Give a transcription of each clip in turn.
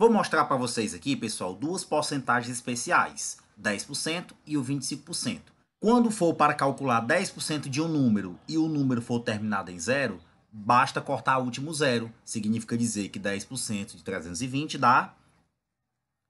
Vou mostrar para vocês aqui, pessoal, duas porcentagens especiais, 10% e o 25%. Quando for para calcular 10% de um número e o número for terminado em zero, basta cortar o último zero. Significa dizer que 10% de 320 dá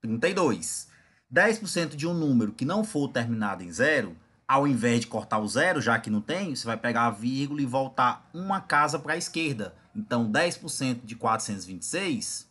32. 10% de um número que não for terminado em zero, ao invés de cortar o zero, já que não tem, você vai pegar a vírgula e voltar uma casa para a esquerda. Então, 10% de 426